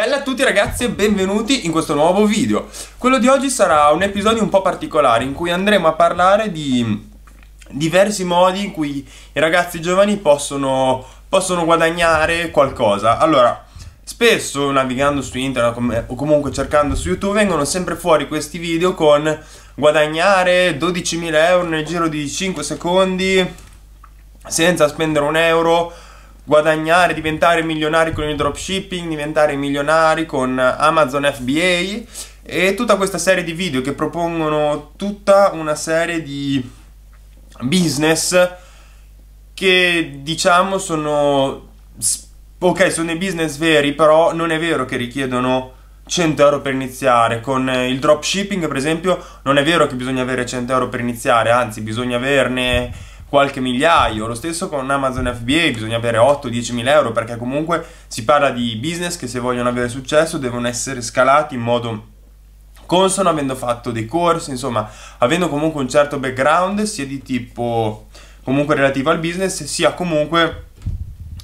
Bella a tutti ragazzi e benvenuti in questo nuovo video Quello di oggi sarà un episodio un po' particolare in cui andremo a parlare di diversi modi in cui i ragazzi giovani possono, possono guadagnare qualcosa Allora, spesso navigando su internet o comunque cercando su YouTube vengono sempre fuori questi video con guadagnare 12.000 euro nel giro di 5 secondi senza spendere un euro guadagnare, diventare milionari con il dropshipping, diventare milionari con Amazon FBA e tutta questa serie di video che propongono tutta una serie di business che diciamo sono ok, sono dei business veri, però non è vero che richiedono 100 euro per iniziare. Con il dropshipping, per esempio, non è vero che bisogna avere 100 euro per iniziare, anzi, bisogna averne qualche migliaio. Lo stesso con Amazon FBA, bisogna avere 8-10 mila euro perché comunque si parla di business che se vogliono avere successo devono essere scalati in modo consono, avendo fatto dei corsi, insomma, avendo comunque un certo background sia di tipo comunque relativo al business sia comunque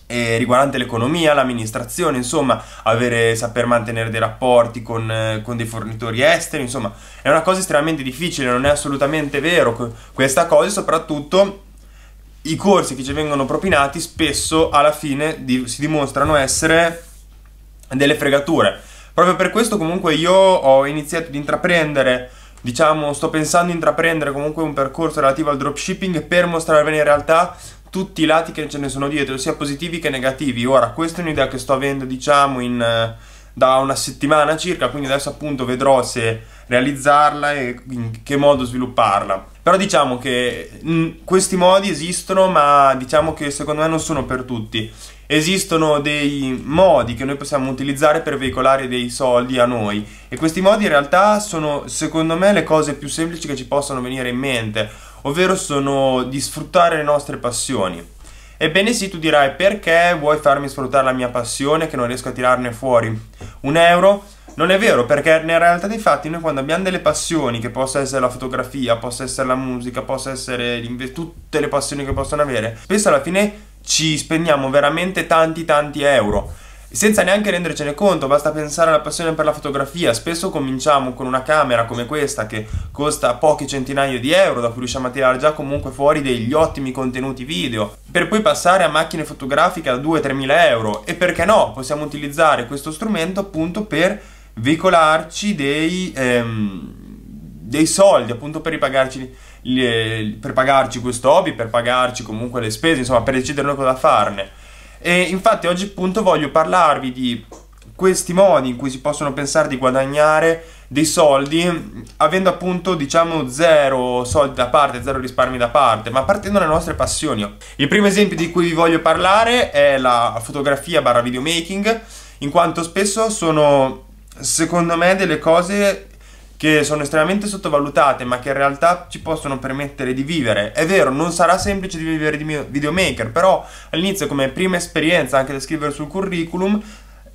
eh, riguardante l'economia, l'amministrazione, insomma, avere, saper mantenere dei rapporti con, eh, con, dei fornitori esteri, insomma, è una cosa estremamente difficile, non è assolutamente vero questa cosa, soprattutto i corsi che ci vengono propinati spesso alla fine di, si dimostrano essere delle fregature. Proprio per questo comunque io ho iniziato ad intraprendere, diciamo, sto pensando di intraprendere comunque un percorso relativo al dropshipping per mostrarvi in realtà tutti i lati che ce ne sono dietro, sia positivi che negativi. Ora, questa è un'idea che sto avendo, diciamo, in, da una settimana circa, quindi adesso appunto vedrò se realizzarla e in che modo svilupparla. Però diciamo che mh, mm, questi modi esistono, ma diciamo che secondo me non sono per tutti. Esistono dei modi che noi possiamo utilizzare per veicolare dei soldi a noi e questi modi in realtà sono secondo me le cose più semplici che ci possono venire in mente, ovvero sono di sfruttare le nostre passioni. Ebbene sì, tu dirai perché vuoi farmi sfruttare la mia passione che non riesco a tirarne fuori un euro? Non è vero, perché nella realtà dei fatti noi quando abbiamo delle passioni, che possa essere la fotografia, possa essere la musica, possa essere tutte le passioni che possono avere, spesso alla fine ci spendiamo veramente tanti tanti euro senza neanche rendercene conto, basta pensare alla passione per la fotografia. Spesso cominciamo con una camera come questa che costa pochi centinaia di euro, da cui riusciamo a tirare già comunque fuori degli ottimi contenuti video, per poi passare a macchine fotografiche da 2-3 mila euro. E perché no? Possiamo utilizzare questo strumento appunto per veicolarci dei, ehm, dei soldi appunto per ripagarci eh, per pagarci questo hobby, per pagarci comunque le spese, insomma per decidere noi cosa farne. E infatti oggi appunto voglio parlarvi di questi modi in cui si possono pensare di guadagnare dei soldi avendo appunto diciamo zero soldi da parte, zero risparmi da parte, ma partendo dalle nostre passioni. Il primo esempio di cui vi voglio parlare è la fotografia barra videomaking, in quanto spesso sono secondo me delle cose che sono estremamente sottovalutate ma che in realtà ci possono permettere di vivere. È vero, non sarà semplice di vivere di videomaker, però all'inizio come prima esperienza anche da scrivere sul curriculum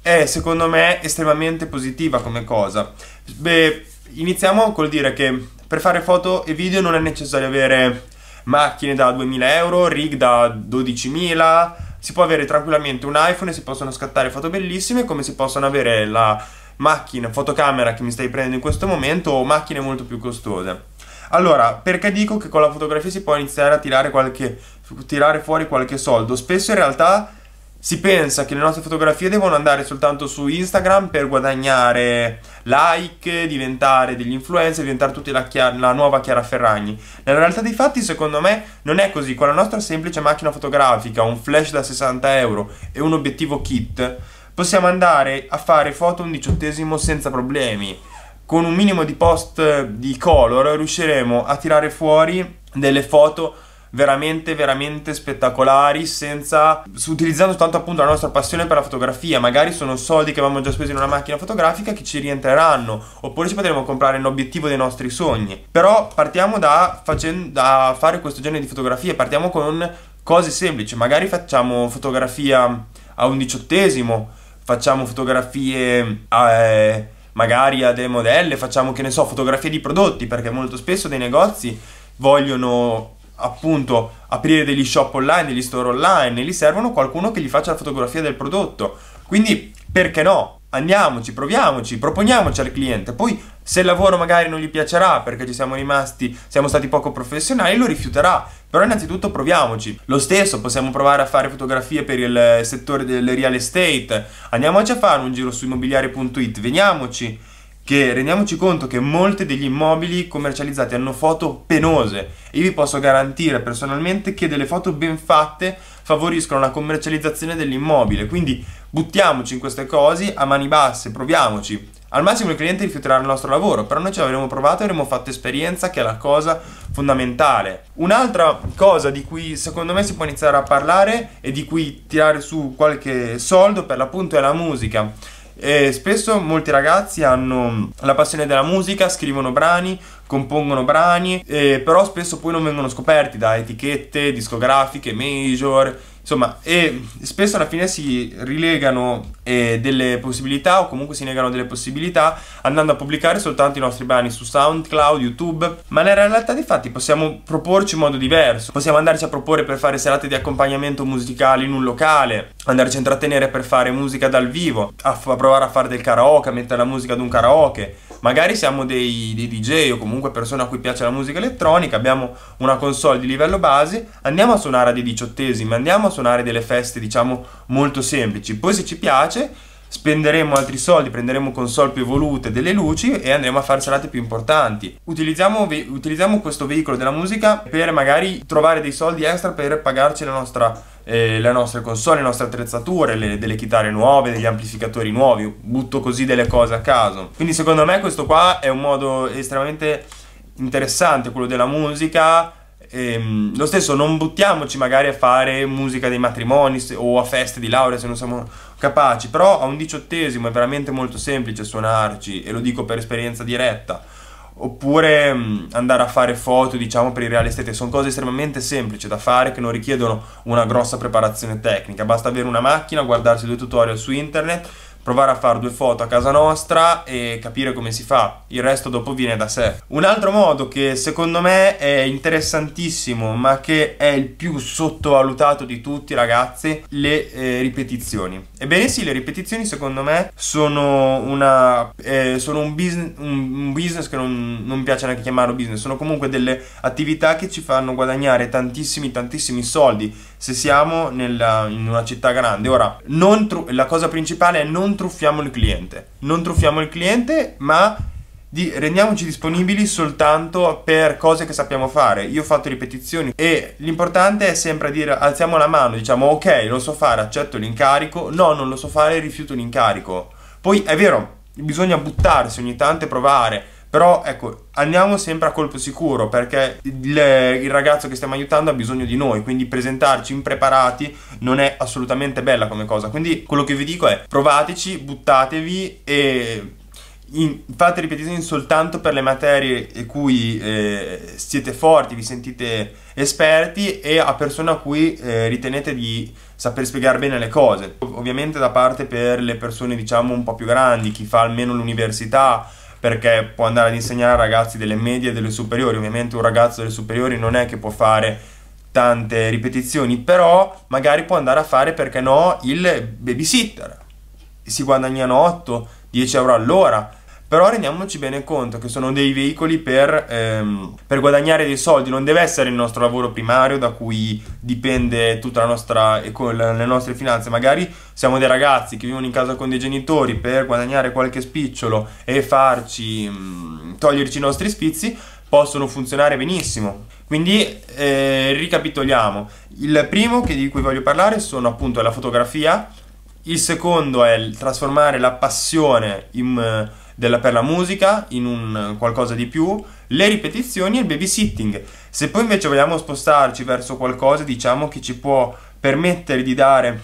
è secondo me estremamente positiva come cosa. Beh, iniziamo col dire che per fare foto e video non è necessario avere macchine da 2000 euro, rig da 12.000, si può avere tranquillamente un iPhone e si possono scattare foto bellissime come si possono avere la macchina, fotocamera che mi stai prendendo in questo momento o macchine molto più costose. Allora, perché dico che con la fotografia si può iniziare a tirare, qualche, tirare fuori qualche soldo? Spesso in realtà si pensa che le nostre fotografie devono andare soltanto su Instagram per guadagnare like, diventare degli influencer, diventare tutti la, la nuova Chiara Ferragni. Nella realtà dei fatti, secondo me, non è così. Con la nostra semplice macchina fotografica, un flash da 60 euro e un obiettivo kit, possiamo andare a fare foto un diciottesimo senza problemi. Con un minimo di post di color riusciremo a tirare fuori delle foto veramente veramente spettacolari senza utilizzando tanto appunto la nostra passione per la fotografia magari sono soldi che avevamo già speso in una macchina fotografica che ci rientreranno oppure ci potremo comprare l'obiettivo dei nostri sogni però partiamo da, facendo, da fare questo genere di fotografie partiamo con cose semplici magari facciamo fotografia a un diciottesimo facciamo fotografie a, eh, magari a delle modelle, facciamo che ne so, fotografie di prodotti, perché molto spesso dei negozi vogliono appunto aprire degli shop online, degli store online e gli servono qualcuno che gli faccia la fotografia del prodotto. Quindi perché no? Andiamoci, proviamoci, proponiamoci al cliente, poi se il lavoro magari non gli piacerà perché ci siamo rimasti, siamo stati poco professionali, lo rifiuterà. Però innanzitutto proviamoci. Lo stesso, possiamo provare a fare fotografie per il settore del real estate. Andiamoci a fare un giro su immobiliare.it, veniamoci che rendiamoci conto che molti degli immobili commercializzati hanno foto penose. Io vi posso garantire personalmente che delle foto ben fatte favoriscono la commercializzazione dell'immobile. Quindi buttiamoci in queste cose a mani basse, proviamoci. Al massimo il cliente rifiuterà il nostro lavoro, però noi ci avremo provato e avremo fatto esperienza, che è la cosa fondamentale. Un'altra cosa di cui secondo me si può iniziare a parlare e di cui tirare su qualche soldo per l'appunto è la musica. E spesso molti ragazzi hanno la passione della musica, scrivono brani, compongono brani, però spesso poi non vengono scoperti da etichette discografiche, major Insomma, e spesso alla fine si rilegano eh, delle possibilità o comunque si negano delle possibilità andando a pubblicare soltanto i nostri brani su SoundCloud, YouTube, ma nella realtà dei fatti possiamo proporci in modo diverso, possiamo andarci a proporre per fare serate di accompagnamento musicale in un locale, andarci a intrattenere per fare musica dal vivo, a, a provare a fare del karaoke, a mettere la musica ad un karaoke, magari siamo dei, dei DJ o comunque persone a cui piace la musica elettronica, abbiamo una console di livello base, andiamo a suonare a dei diciottesimi, andiamo a suonare delle feste diciamo molto semplici, poi se ci piace spenderemo altri soldi, prenderemo console più evolute delle luci e andremo a fare serate più importanti. Utilizziamo, utilizziamo questo veicolo della musica per magari trovare dei soldi extra per pagarci la nostra eh, le nostre console, le nostre attrezzature, le, delle chitarre nuove, degli amplificatori nuovi, butto così delle cose a caso. Quindi secondo me questo qua è un modo estremamente interessante, quello della musica, ehm, lo stesso non buttiamoci magari a fare musica dei matrimoni o a feste di laurea se non siamo capaci, però a un diciottesimo è veramente molto semplice suonarci e lo dico per esperienza diretta. Oppure mm, andare a fare foto, diciamo, per il real estate, sono cose estremamente semplici da fare che non richiedono una grossa preparazione tecnica. Basta avere una macchina, guardarsi due tutorial su internet, provare a fare due foto a casa nostra e capire come si fa, il resto dopo viene da sé. Un altro modo che secondo me è interessantissimo ma che è il più sottovalutato di tutti ragazzi, le eh, ripetizioni. Ebbene sì, le ripetizioni secondo me sono, una, eh, sono un, business, un, business, che non, non piace neanche chiamarlo business, sono comunque delle attività che ci fanno guadagnare tantissimi tantissimi soldi se siamo nella, in una città grande. Ora, la cosa principale è non truffiamo il cliente. Non truffiamo il cliente, ma di, rendiamoci disponibili soltanto per cose che sappiamo fare. Io ho fatto ripetizioni e l'importante è sempre dire alziamo la mano, diciamo ok, lo so fare, accetto l'incarico, no, non lo so fare, rifiuto l'incarico. Poi è vero, bisogna buttarsi ogni tanto e provare però ecco, andiamo sempre a colpo sicuro perché il, il, ragazzo che stiamo aiutando ha bisogno di noi, quindi presentarci impreparati non è assolutamente bella come cosa. Quindi quello che vi dico è provateci, buttatevi e in, fate ripetizioni soltanto per le materie in cui eh, siete forti, vi sentite esperti e a persone a cui eh, ritenete di saper spiegare bene le cose. Ovviamente da parte per le persone diciamo un po' più grandi, chi fa almeno l'università perché può andare ad insegnare a ragazzi delle medie e delle superiori. Ovviamente un ragazzo delle superiori non è che può fare tante ripetizioni, però magari può andare a fare, perché no, il babysitter. Si guadagnano 8-10 euro all'ora però rendiamoci bene conto che sono dei veicoli per, ehm, per, guadagnare dei soldi, non deve essere il nostro lavoro primario da cui dipende tutta la nostra le nostre finanze, magari siamo dei ragazzi che vivono in casa con dei genitori per guadagnare qualche spicciolo e farci mh, toglierci i nostri spizi, possono funzionare benissimo. Quindi eh, ricapitoliamo, il primo che, di cui voglio parlare sono appunto la fotografia, il secondo è trasformare la passione in della, per la musica in un qualcosa di più, le ripetizioni e il babysitting. Se poi invece vogliamo spostarci verso qualcosa, diciamo che ci può permettere di dare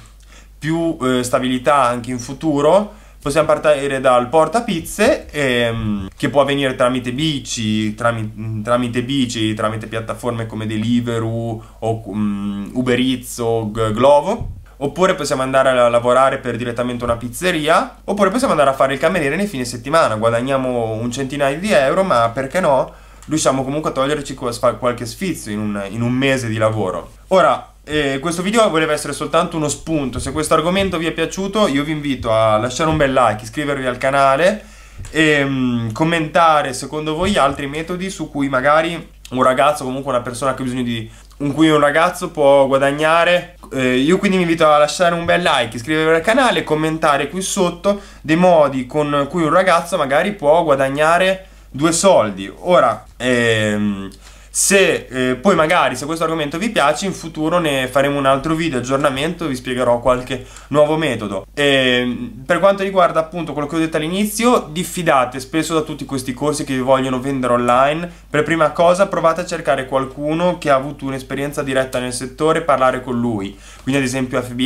più eh, stabilità anche in futuro, possiamo partire dal portapizze ehm, che può avvenire tramite bici, tramite, tramite, bici, tramite piattaforme come Deliveroo o um, Uber Eats o Glovo oppure possiamo andare a lavorare per direttamente una pizzeria, oppure possiamo andare a fare il cameriere nei fine settimana, guadagniamo un centinaio di euro, ma perché no? Riusciamo comunque a toglierci qualche sfizio in un, in un mese di lavoro. Ora, eh, questo video voleva essere soltanto uno spunto, se questo argomento vi è piaciuto io vi invito a lasciare un bel like, iscrivervi al canale e mm, commentare secondo voi altri metodi su cui magari un ragazzo o comunque una persona che ha bisogno di in cui un ragazzo può guadagnare. Eh, io quindi vi invito a lasciare un bel like, iscrivervi al canale, e commentare qui sotto dei modi con cui un ragazzo magari può guadagnare due soldi. Ora, ehm, se eh, poi magari se questo argomento vi piace in futuro ne faremo un altro video aggiornamento, vi spiegherò qualche nuovo metodo. E, ehm, per quanto riguarda appunto quello che ho detto all'inizio, diffidate spesso da tutti questi corsi che vi vogliono vendere online. Per prima cosa provate a cercare qualcuno che ha avuto un'esperienza diretta nel settore e parlare con lui. Quindi ad esempio FBA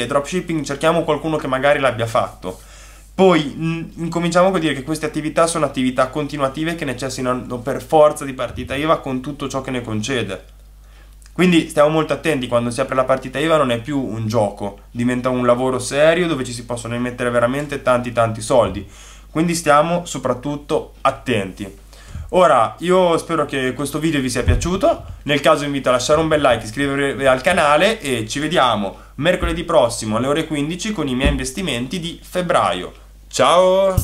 e dropshipping, cerchiamo qualcuno che magari l'abbia fatto poi mh, mm, incominciamo col dire che queste attività sono attività continuative che necessitano per forza di partita IVA con tutto ciò che ne concede. Quindi stiamo molto attenti quando si apre la partita IVA non è più un gioco, diventa un lavoro serio dove ci si possono mettere veramente tanti tanti soldi. Quindi stiamo soprattutto attenti. Ora, io spero che questo video vi sia piaciuto, nel caso invito a lasciare un bel like, iscrivervi al canale e ci vediamo mercoledì prossimo alle ore 15 con i miei investimenti di febbraio. Ciao!